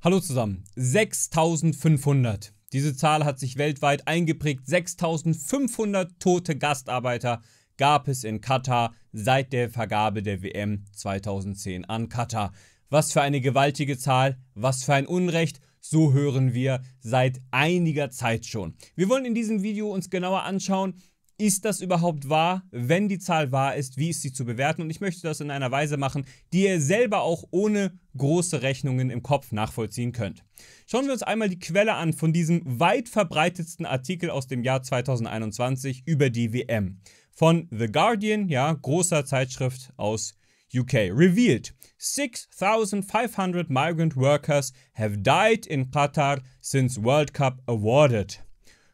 Hallo zusammen, 6500. Diese Zahl hat sich weltweit eingeprägt. 6500 tote Gastarbeiter gab es in Katar seit der Vergabe der WM 2010 an Katar. Was für eine gewaltige Zahl, was für ein Unrecht, so hören wir seit einiger Zeit schon. Wir wollen in diesem Video uns genauer anschauen, ist das überhaupt wahr? Wenn die Zahl wahr ist, wie ist sie zu bewerten? Und ich möchte das in einer Weise machen, die ihr selber auch ohne große Rechnungen im Kopf nachvollziehen könnt. Schauen wir uns einmal die Quelle an von diesem weit verbreitetsten Artikel aus dem Jahr 2021 über die WM. Von The Guardian, ja, großer Zeitschrift aus UK. Revealed 6,500 migrant workers have died in Qatar since World Cup awarded.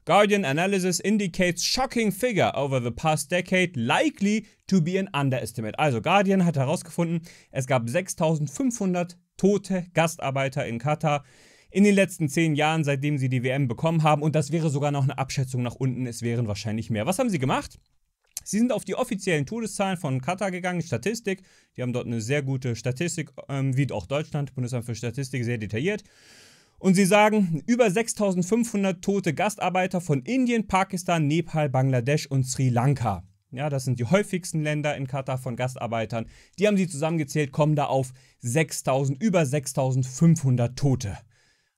Guardian analysis indicates shocking figure over the past decade likely to be an underestimate. Also Guardian hat herausgefunden, es gab 6500 tote Gastarbeiter in Katar in den letzten zehn Jahren, seitdem sie die WM bekommen haben. Und das wäre sogar noch eine Abschätzung nach unten. Es wären wahrscheinlich mehr. Was haben sie gemacht? Sie sind auf die offiziellen Todeszahlen von Katar gegangen, Statistik. Die haben dort eine sehr gute Statistik, ähm, wie auch Deutschland, Bundesamt für Statistik, sehr detailliert. Und sie sagen, über 6500 tote Gastarbeiter von Indien, Pakistan, Nepal, Bangladesch und Sri Lanka. Ja, das sind die häufigsten Länder in Katar von Gastarbeitern. Die haben sie zusammengezählt, kommen da auf 6000, über 6500 Tote.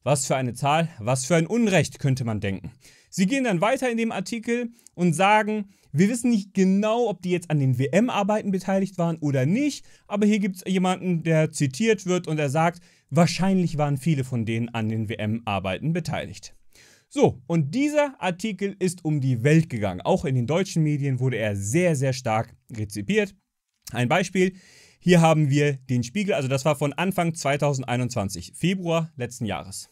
Was für eine Zahl, was für ein Unrecht, könnte man denken. Sie gehen dann weiter in dem Artikel und sagen, wir wissen nicht genau, ob die jetzt an den WM-Arbeiten beteiligt waren oder nicht, aber hier gibt es jemanden, der zitiert wird und er sagt, wahrscheinlich waren viele von denen an den WM-Arbeiten beteiligt. So, und dieser Artikel ist um die Welt gegangen. Auch in den deutschen Medien wurde er sehr, sehr stark rezipiert. Ein Beispiel, hier haben wir den Spiegel, also das war von Anfang 2021, Februar letzten Jahres.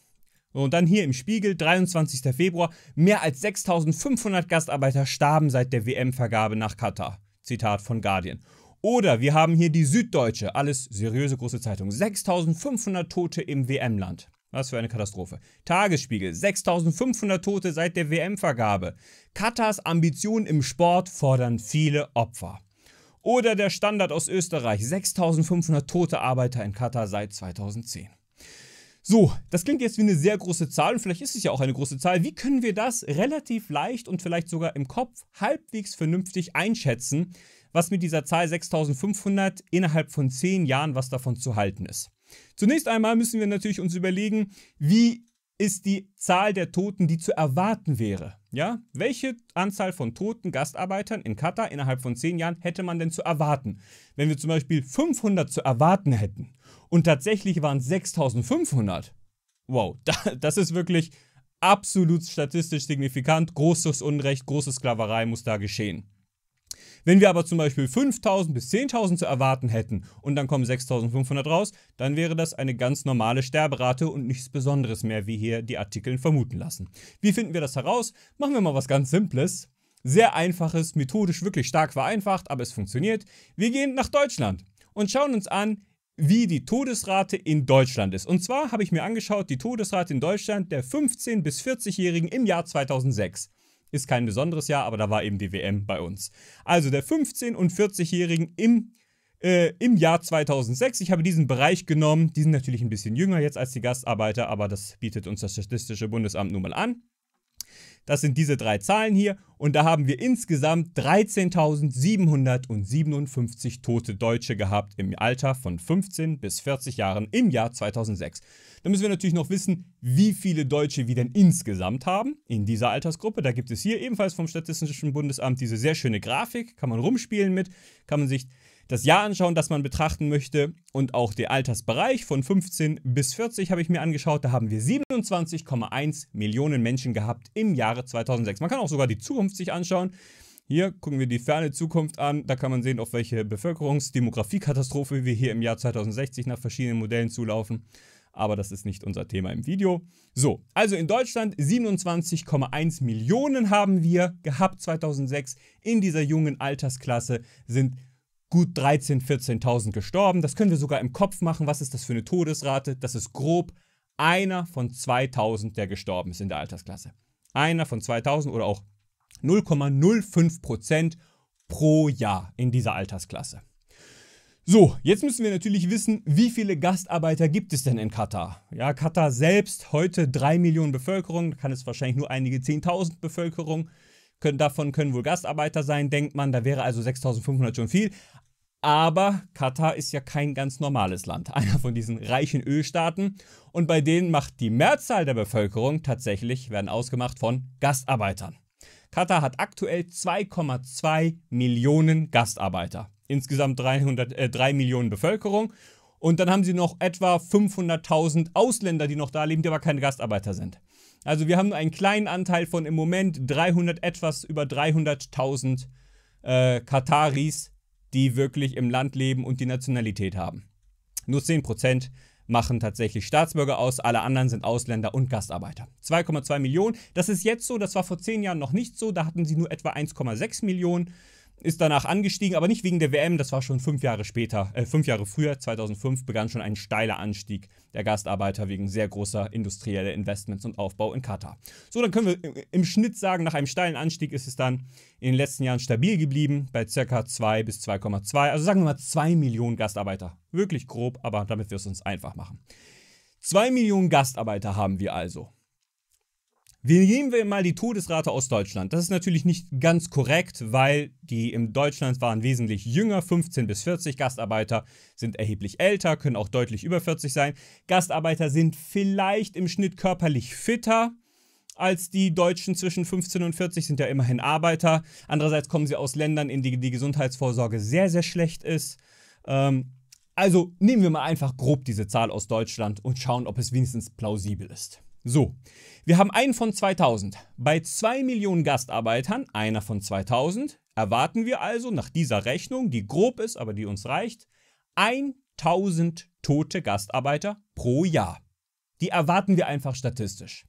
Und dann hier im Spiegel, 23. Februar, mehr als 6500 Gastarbeiter starben seit der WM-Vergabe nach Katar. Zitat von Guardian. Oder wir haben hier die Süddeutsche, alles seriöse große Zeitung, 6500 Tote im WM-Land. Was für eine Katastrophe. Tagesspiegel, 6500 Tote seit der WM-Vergabe. Katars Ambitionen im Sport fordern viele Opfer. Oder der Standard aus Österreich, 6500 tote Arbeiter in Katar seit 2010. So, das klingt jetzt wie eine sehr große Zahl und vielleicht ist es ja auch eine große Zahl. Wie können wir das relativ leicht und vielleicht sogar im Kopf halbwegs vernünftig einschätzen, was mit dieser Zahl 6500 innerhalb von 10 Jahren was davon zu halten ist? Zunächst einmal müssen wir natürlich uns überlegen, wie ist die Zahl der Toten, die zu erwarten wäre. Ja, welche Anzahl von toten Gastarbeitern in Katar innerhalb von 10 Jahren hätte man denn zu erwarten? Wenn wir zum Beispiel 500 zu erwarten hätten und tatsächlich waren es 6500. Wow, das ist wirklich absolut statistisch signifikant. Großes Unrecht, große Sklaverei muss da geschehen. Wenn wir aber zum Beispiel 5000 bis 10.000 zu erwarten hätten und dann kommen 6500 raus, dann wäre das eine ganz normale Sterberate und nichts Besonderes mehr, wie hier die Artikel vermuten lassen. Wie finden wir das heraus? Machen wir mal was ganz Simples. Sehr einfaches, methodisch wirklich stark vereinfacht, aber es funktioniert. Wir gehen nach Deutschland und schauen uns an, wie die Todesrate in Deutschland ist. Und zwar habe ich mir angeschaut, die Todesrate in Deutschland der 15- bis 40-Jährigen im Jahr 2006. Ist kein besonderes Jahr, aber da war eben die WM bei uns. Also der 15- und 40-Jährigen im, äh, im Jahr 2006. Ich habe diesen Bereich genommen. Die sind natürlich ein bisschen jünger jetzt als die Gastarbeiter, aber das bietet uns das Statistische Bundesamt nun mal an. Das sind diese drei Zahlen hier und da haben wir insgesamt 13.757 tote Deutsche gehabt im Alter von 15 bis 40 Jahren im Jahr 2006. Da müssen wir natürlich noch wissen, wie viele Deutsche wir denn insgesamt haben in dieser Altersgruppe. Da gibt es hier ebenfalls vom Statistischen Bundesamt diese sehr schöne Grafik, kann man rumspielen mit, kann man sich das Jahr anschauen, das man betrachten möchte und auch den Altersbereich von 15 bis 40 habe ich mir angeschaut. Da haben wir 27,1 Millionen Menschen gehabt im Jahre 2006. Man kann auch sogar die Zukunft sich anschauen. Hier gucken wir die ferne Zukunft an. Da kann man sehen, auf welche Bevölkerungsdemografiekatastrophe wir hier im Jahr 2060 nach verschiedenen Modellen zulaufen. Aber das ist nicht unser Thema im Video. So, also in Deutschland 27,1 Millionen haben wir gehabt 2006. In dieser jungen Altersklasse sind gut 13.000, 14.000 gestorben. Das können wir sogar im Kopf machen. Was ist das für eine Todesrate? Das ist grob einer von 2000, der gestorben ist in der Altersklasse. Einer von 2000 oder auch 0,05 Prozent pro Jahr in dieser Altersklasse. So, jetzt müssen wir natürlich wissen, wie viele Gastarbeiter gibt es denn in Katar? Ja, Katar selbst, heute 3 Millionen Bevölkerung, kann es wahrscheinlich nur einige 10.000 Bevölkerung können, davon können wohl Gastarbeiter sein, denkt man. Da wäre also 6500 schon viel. Aber Katar ist ja kein ganz normales Land, einer von diesen reichen Ölstaaten. Und bei denen macht die Mehrzahl der Bevölkerung tatsächlich, werden ausgemacht von Gastarbeitern. Katar hat aktuell 2,2 Millionen Gastarbeiter. Insgesamt 300, äh, 3 Millionen Bevölkerung und dann haben sie noch etwa 500.000 Ausländer, die noch da leben, die aber keine Gastarbeiter sind. Also wir haben einen kleinen Anteil von im Moment 300 etwas über 300.000 äh, Kataris, die wirklich im Land leben und die Nationalität haben. Nur 10% machen tatsächlich Staatsbürger aus, alle anderen sind Ausländer und Gastarbeiter. 2,2 Millionen, das ist jetzt so, das war vor 10 Jahren noch nicht so, da hatten sie nur etwa 1,6 Millionen ist danach angestiegen, aber nicht wegen der WM, das war schon fünf Jahre später, äh, fünf Jahre früher, 2005 begann schon ein steiler Anstieg der Gastarbeiter wegen sehr großer industrieller Investments und Aufbau in Katar. So, dann können wir im Schnitt sagen, nach einem steilen Anstieg ist es dann in den letzten Jahren stabil geblieben, bei ca. 2 bis 2,2, also sagen wir mal 2 Millionen Gastarbeiter. Wirklich grob, aber damit wir es uns einfach machen. 2 Millionen Gastarbeiter haben wir also. Wir nehmen wir mal die Todesrate aus Deutschland. Das ist natürlich nicht ganz korrekt, weil die in Deutschland waren wesentlich jünger, 15 bis 40. Gastarbeiter sind erheblich älter, können auch deutlich über 40 sein. Gastarbeiter sind vielleicht im Schnitt körperlich fitter als die Deutschen zwischen 15 und 40, sind ja immerhin Arbeiter. Andererseits kommen sie aus Ländern, in denen die Gesundheitsvorsorge sehr, sehr schlecht ist. Ähm, also nehmen wir mal einfach grob diese Zahl aus Deutschland und schauen, ob es wenigstens plausibel ist. So, wir haben einen von 2000. Bei 2 Millionen Gastarbeitern, einer von 2000, erwarten wir also nach dieser Rechnung, die grob ist, aber die uns reicht, 1000 tote Gastarbeiter pro Jahr. Die erwarten wir einfach statistisch.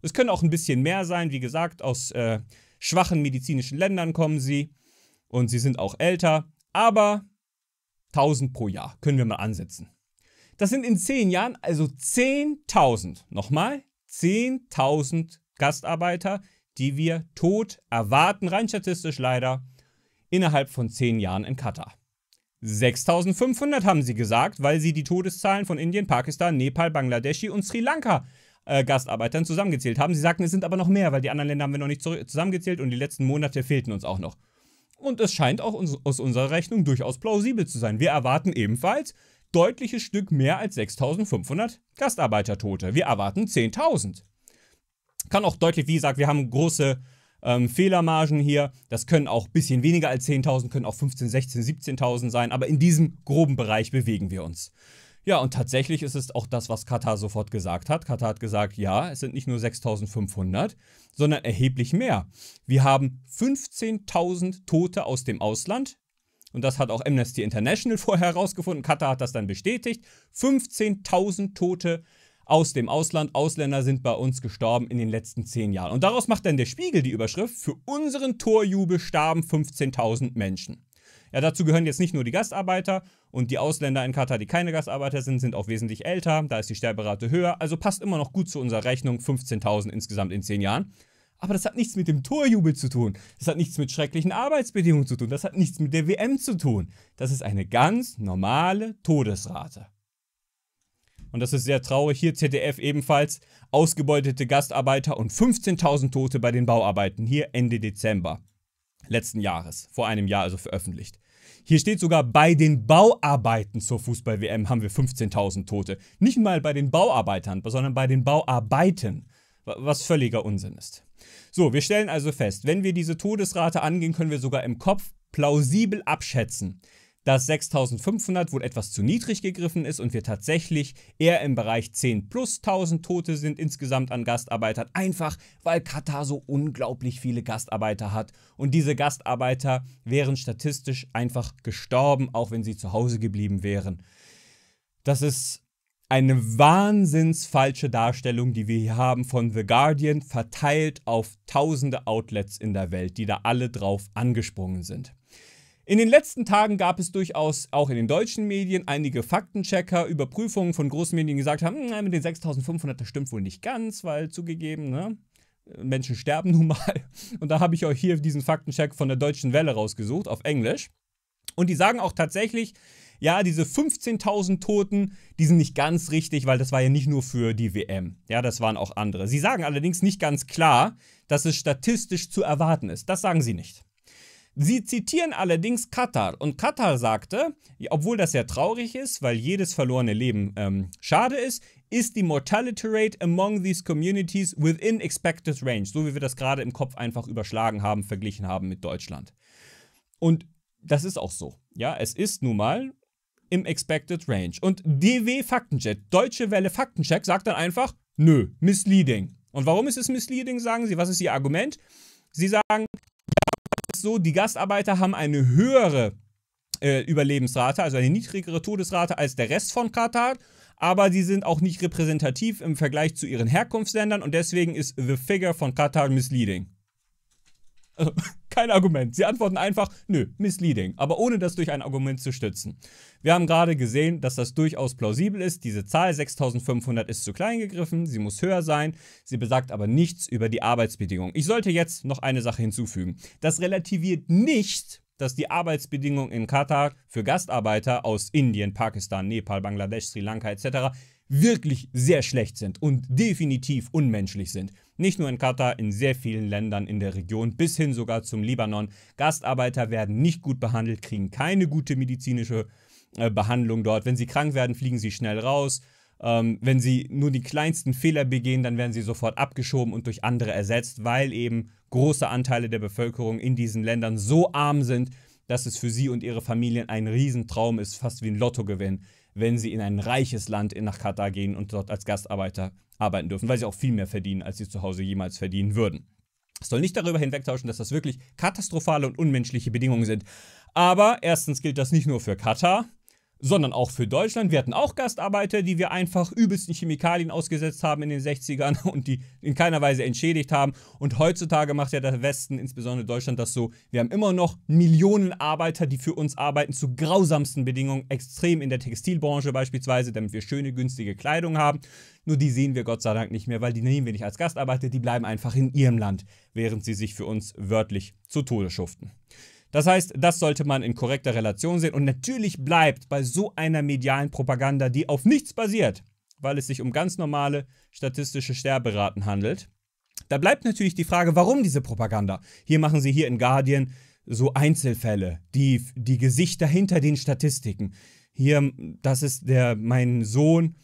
Es können auch ein bisschen mehr sein, wie gesagt, aus äh, schwachen medizinischen Ländern kommen sie und sie sind auch älter, aber 1000 pro Jahr können wir mal ansetzen. Das sind in 10 Jahren also 10.000. Nochmal, 10.000 Gastarbeiter, die wir tot erwarten, rein statistisch leider, innerhalb von 10 Jahren in Katar. 6500 haben sie gesagt, weil sie die Todeszahlen von Indien, Pakistan, Nepal, Bangladeschi und Sri Lanka äh, Gastarbeitern zusammengezählt haben. Sie sagten, es sind aber noch mehr, weil die anderen Länder haben wir noch nicht zusammengezählt und die letzten Monate fehlten uns auch noch. Und es scheint auch aus unserer Rechnung durchaus plausibel zu sein. Wir erwarten ebenfalls deutliches Stück mehr als 6500 Gastarbeitertote. Wir erwarten 10.000. Kann auch deutlich, wie gesagt, wir haben große ähm, Fehlermargen hier. Das können auch ein bisschen weniger als 10.000, können auch 15, 16, 17.000 sein. Aber in diesem groben Bereich bewegen wir uns. Ja, und tatsächlich ist es auch das, was Katar sofort gesagt hat. Katar hat gesagt, ja, es sind nicht nur 6500, sondern erheblich mehr. Wir haben 15.000 Tote aus dem Ausland, und das hat auch Amnesty International vorher herausgefunden, Katar hat das dann bestätigt, 15.000 Tote aus dem Ausland, Ausländer sind bei uns gestorben in den letzten 10 Jahren. Und daraus macht dann der Spiegel die Überschrift, für unseren Torjubel starben 15.000 Menschen. Ja, dazu gehören jetzt nicht nur die Gastarbeiter und die Ausländer in Katar, die keine Gastarbeiter sind, sind auch wesentlich älter, da ist die Sterberate höher, also passt immer noch gut zu unserer Rechnung 15.000 insgesamt in 10 Jahren. Aber das hat nichts mit dem Torjubel zu tun. Das hat nichts mit schrecklichen Arbeitsbedingungen zu tun. Das hat nichts mit der WM zu tun. Das ist eine ganz normale Todesrate. Und das ist sehr traurig. Hier ZDF ebenfalls. Ausgebeutete Gastarbeiter und 15.000 Tote bei den Bauarbeiten. Hier Ende Dezember letzten Jahres. Vor einem Jahr also veröffentlicht. Hier steht sogar, bei den Bauarbeiten zur Fußball-WM haben wir 15.000 Tote. Nicht mal bei den Bauarbeitern, sondern bei den Bauarbeiten. Was völliger Unsinn ist. So, wir stellen also fest, wenn wir diese Todesrate angehen, können wir sogar im Kopf plausibel abschätzen, dass 6500 wohl etwas zu niedrig gegriffen ist und wir tatsächlich eher im Bereich 10 plus 1000 Tote sind insgesamt an Gastarbeitern, einfach weil Katar so unglaublich viele Gastarbeiter hat und diese Gastarbeiter wären statistisch einfach gestorben, auch wenn sie zu Hause geblieben wären. Das ist eine wahnsinns falsche Darstellung, die wir hier haben von The Guardian, verteilt auf tausende Outlets in der Welt, die da alle drauf angesprungen sind. In den letzten Tagen gab es durchaus auch in den deutschen Medien einige Faktenchecker, Überprüfungen von großen Medien, die gesagt haben, hm, mit den 6500, das stimmt wohl nicht ganz, weil zugegeben, ne, Menschen sterben nun mal. Und da habe ich euch hier diesen Faktencheck von der Deutschen Welle rausgesucht, auf Englisch. Und die sagen auch tatsächlich, ja, diese 15.000 Toten, die sind nicht ganz richtig, weil das war ja nicht nur für die WM. Ja, das waren auch andere. Sie sagen allerdings nicht ganz klar, dass es statistisch zu erwarten ist. Das sagen sie nicht. Sie zitieren allerdings Katar und Katar sagte, obwohl das ja traurig ist, weil jedes verlorene Leben ähm, schade ist, ist die Mortality Rate among these communities within expected range, so wie wir das gerade im Kopf einfach überschlagen haben, verglichen haben mit Deutschland. Und das ist auch so. Ja, es ist nun mal im Expected Range. Und DW Faktencheck, Deutsche Welle Faktencheck, sagt dann einfach, nö, misleading. Und warum ist es misleading, sagen sie? Was ist ihr Argument? Sie sagen, ja, ist so, die Gastarbeiter haben eine höhere äh, Überlebensrate, also eine niedrigere Todesrate als der Rest von Katar, aber sie sind auch nicht repräsentativ im Vergleich zu ihren Herkunftsländern und deswegen ist the figure von Katar misleading. Also, kein Argument. Sie antworten einfach, nö, misleading, aber ohne das durch ein Argument zu stützen. Wir haben gerade gesehen, dass das durchaus plausibel ist. Diese Zahl 6500 ist zu klein gegriffen, sie muss höher sein, sie besagt aber nichts über die Arbeitsbedingungen. Ich sollte jetzt noch eine Sache hinzufügen. Das relativiert nicht, dass die Arbeitsbedingungen in Katar für Gastarbeiter aus Indien, Pakistan, Nepal, Bangladesch, Sri Lanka etc wirklich sehr schlecht sind und definitiv unmenschlich sind. Nicht nur in Katar, in sehr vielen Ländern in der Region, bis hin sogar zum Libanon. Gastarbeiter werden nicht gut behandelt, kriegen keine gute medizinische äh, Behandlung dort. Wenn sie krank werden, fliegen sie schnell raus. Ähm, wenn sie nur die kleinsten Fehler begehen, dann werden sie sofort abgeschoben und durch andere ersetzt, weil eben große Anteile der Bevölkerung in diesen Ländern so arm sind, dass es für sie und ihre Familien ein Riesentraum ist, fast wie ein Lottogewinn, wenn sie in ein reiches Land nach Katar gehen und dort als Gastarbeiter arbeiten dürfen, weil sie auch viel mehr verdienen, als sie zu Hause jemals verdienen würden. Es soll nicht darüber hinwegtauschen, dass das wirklich katastrophale und unmenschliche Bedingungen sind. Aber erstens gilt das nicht nur für Katar, sondern auch für Deutschland. Wir hatten auch Gastarbeiter, die wir einfach übelsten Chemikalien ausgesetzt haben in den 60ern und die in keiner Weise entschädigt haben. Und heutzutage macht ja der Westen, insbesondere Deutschland, das so. Wir haben immer noch Millionen Arbeiter, die für uns arbeiten zu grausamsten Bedingungen, extrem in der Textilbranche beispielsweise, damit wir schöne, günstige Kleidung haben. Nur die sehen wir Gott sei Dank nicht mehr, weil die nehmen wir nicht als Gastarbeiter, die bleiben einfach in ihrem Land, während sie sich für uns wörtlich zu Tode schuften. Das heißt, das sollte man in korrekter Relation sehen. Und natürlich bleibt bei so einer medialen Propaganda, die auf nichts basiert, weil es sich um ganz normale statistische Sterberaten handelt. Da bleibt natürlich die Frage, warum diese Propaganda? Hier machen sie hier in Guardian so Einzelfälle, die, die Gesichter hinter den Statistiken. Hier, das ist der, mein Sohn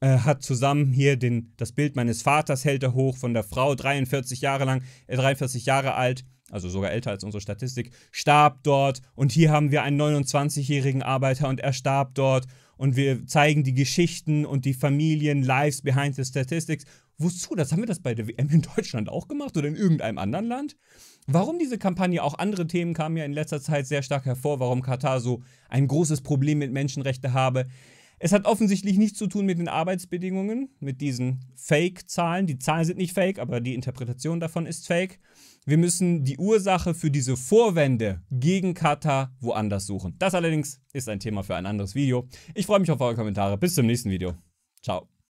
äh, hat zusammen hier den, das Bild meines Vaters hält er hoch von der Frau, 43 Jahre lang, äh, 43 Jahre alt, also sogar älter als unsere Statistik, starb dort und hier haben wir einen 29-jährigen Arbeiter und er starb dort und wir zeigen die Geschichten und die Familien, Lives behind the Statistics. Wozu? Das haben wir das bei der WM in Deutschland auch gemacht oder in irgendeinem anderen Land? Warum diese Kampagne, auch andere Themen kamen ja in letzter Zeit sehr stark hervor, warum Katar so ein großes Problem mit Menschenrechten habe. Es hat offensichtlich nichts zu tun mit den Arbeitsbedingungen, mit diesen Fake-Zahlen. Die Zahlen sind nicht fake, aber die Interpretation davon ist fake. Wir müssen die Ursache für diese Vorwände gegen Katar woanders suchen. Das allerdings ist ein Thema für ein anderes Video. Ich freue mich auf eure Kommentare. Bis zum nächsten Video. Ciao.